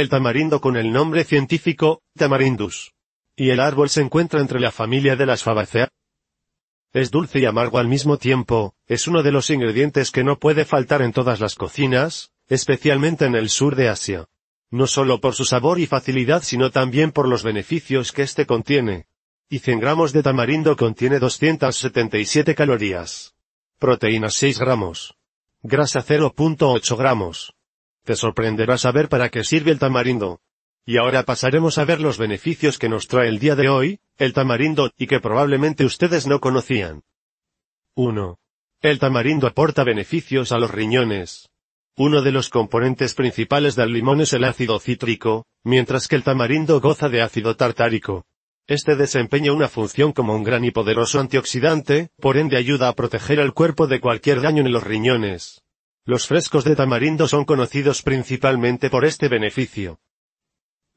el tamarindo con el nombre científico, tamarindus. Y el árbol se encuentra entre la familia de las fabaceae. Es dulce y amargo al mismo tiempo, es uno de los ingredientes que no puede faltar en todas las cocinas, especialmente en el sur de Asia. No solo por su sabor y facilidad sino también por los beneficios que éste contiene. Y 100 gramos de tamarindo contiene 277 calorías. Proteínas 6 gramos. Grasa 0.8 gramos. Te sorprenderá saber para qué sirve el tamarindo. Y ahora pasaremos a ver los beneficios que nos trae el día de hoy, el tamarindo, y que probablemente ustedes no conocían. 1. El tamarindo aporta beneficios a los riñones. Uno de los componentes principales del limón es el ácido cítrico, mientras que el tamarindo goza de ácido tartárico. Este desempeña una función como un gran y poderoso antioxidante, por ende ayuda a proteger al cuerpo de cualquier daño en los riñones. Los frescos de tamarindo son conocidos principalmente por este beneficio.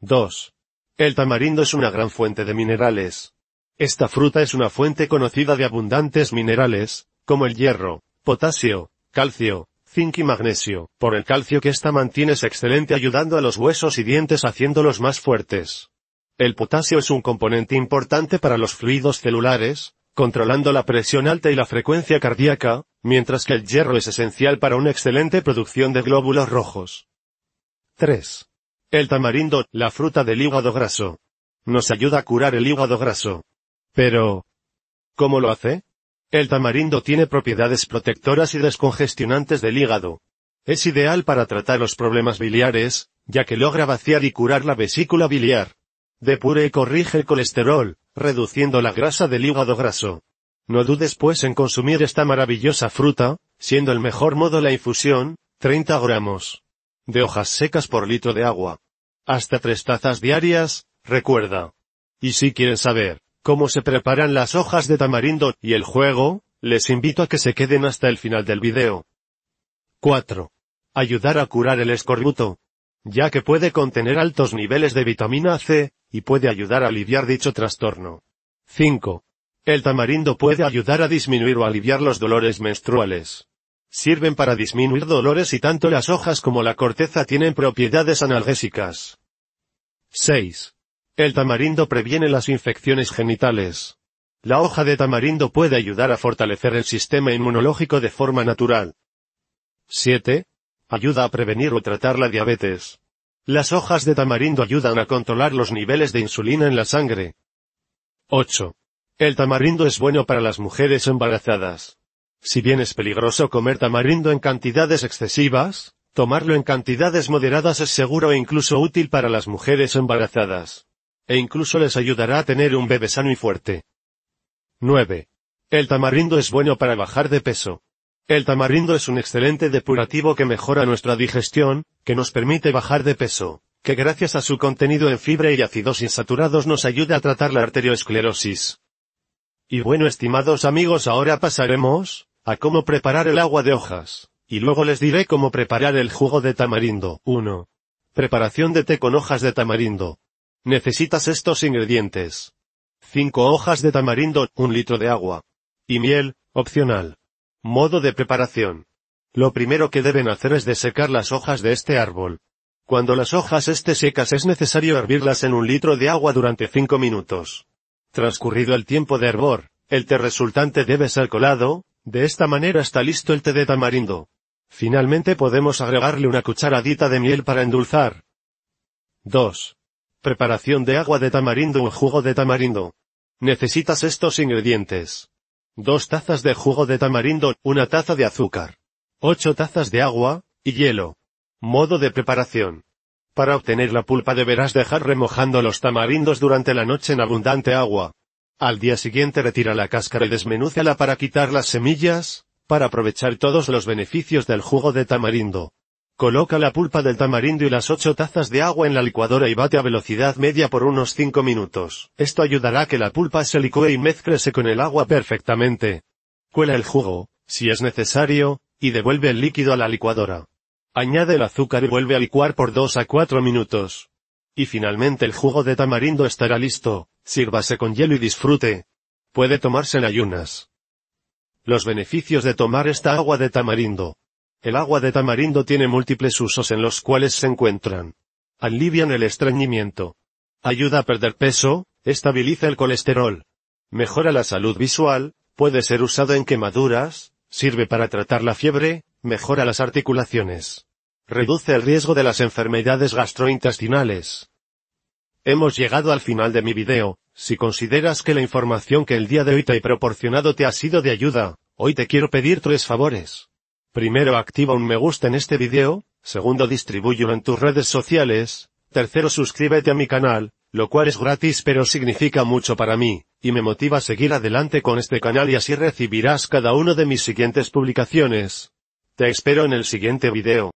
2. El tamarindo es una gran fuente de minerales. Esta fruta es una fuente conocida de abundantes minerales, como el hierro, potasio, calcio, zinc y magnesio. Por el calcio que esta mantiene es excelente ayudando a los huesos y dientes haciéndolos más fuertes. El potasio es un componente importante para los fluidos celulares, controlando la presión alta y la frecuencia cardíaca, mientras que el hierro es esencial para una excelente producción de glóbulos rojos. 3. El tamarindo, la fruta del hígado graso. Nos ayuda a curar el hígado graso. Pero, ¿cómo lo hace? El tamarindo tiene propiedades protectoras y descongestionantes del hígado. Es ideal para tratar los problemas biliares, ya que logra vaciar y curar la vesícula biliar. Depure y corrige el colesterol, reduciendo la grasa del hígado graso. No dudes pues en consumir esta maravillosa fruta, siendo el mejor modo la infusión, 30 gramos de hojas secas por litro de agua. Hasta tres tazas diarias, recuerda. Y si quieren saber cómo se preparan las hojas de tamarindo y el juego, les invito a que se queden hasta el final del video. 4. Ayudar a curar el escorbuto. Ya que puede contener altos niveles de vitamina C, y puede ayudar a aliviar dicho trastorno. 5. El tamarindo puede ayudar a disminuir o aliviar los dolores menstruales. Sirven para disminuir dolores y tanto las hojas como la corteza tienen propiedades analgésicas. 6. El tamarindo previene las infecciones genitales. La hoja de tamarindo puede ayudar a fortalecer el sistema inmunológico de forma natural. 7. Ayuda a prevenir o tratar la diabetes. Las hojas de tamarindo ayudan a controlar los niveles de insulina en la sangre. 8. El tamarindo es bueno para las mujeres embarazadas. Si bien es peligroso comer tamarindo en cantidades excesivas, tomarlo en cantidades moderadas es seguro e incluso útil para las mujeres embarazadas. E incluso les ayudará a tener un bebé sano y fuerte. 9. El tamarindo es bueno para bajar de peso. El tamarindo es un excelente depurativo que mejora nuestra digestión, que nos permite bajar de peso, que gracias a su contenido en fibra y ácidos insaturados nos ayuda a tratar la arteriosclerosis. Y bueno estimados amigos ahora pasaremos, a cómo preparar el agua de hojas, y luego les diré cómo preparar el jugo de tamarindo. 1. Preparación de té con hojas de tamarindo. Necesitas estos ingredientes. 5 hojas de tamarindo, 1 litro de agua. Y miel, opcional. Modo de preparación. Lo primero que deben hacer es desecar las hojas de este árbol. Cuando las hojas esté secas es necesario hervirlas en un litro de agua durante 5 minutos. Transcurrido el tiempo de hervor, el té resultante debe ser colado, de esta manera está listo el té de tamarindo. Finalmente podemos agregarle una cucharadita de miel para endulzar. 2. Preparación de agua de tamarindo o jugo de tamarindo. Necesitas estos ingredientes. Dos tazas de jugo de tamarindo, una taza de azúcar, Ocho tazas de agua, y hielo. Modo de preparación. Para obtener la pulpa deberás dejar remojando los tamarindos durante la noche en abundante agua. Al día siguiente retira la cáscara y desmenúzala para quitar las semillas, para aprovechar todos los beneficios del jugo de tamarindo. Coloca la pulpa del tamarindo y las 8 tazas de agua en la licuadora y bate a velocidad media por unos 5 minutos. Esto ayudará a que la pulpa se licúe y mezclese con el agua perfectamente. Cuela el jugo, si es necesario, y devuelve el líquido a la licuadora. Añade el azúcar y vuelve a licuar por 2 a 4 minutos. Y finalmente el jugo de tamarindo estará listo, sírvase con hielo y disfrute. Puede tomarse en ayunas. Los beneficios de tomar esta agua de tamarindo. El agua de tamarindo tiene múltiples usos en los cuales se encuentran. Alivian el estreñimiento. Ayuda a perder peso, estabiliza el colesterol. Mejora la salud visual, puede ser usado en quemaduras, sirve para tratar la fiebre, mejora las articulaciones. Reduce el riesgo de las enfermedades gastrointestinales. Hemos llegado al final de mi video, si consideras que la información que el día de hoy te he proporcionado te ha sido de ayuda, hoy te quiero pedir tres favores. Primero activa un me gusta en este video, segundo distribúyelo en tus redes sociales, tercero suscríbete a mi canal, lo cual es gratis pero significa mucho para mí, y me motiva a seguir adelante con este canal y así recibirás cada uno de mis siguientes publicaciones. Te espero en el siguiente video.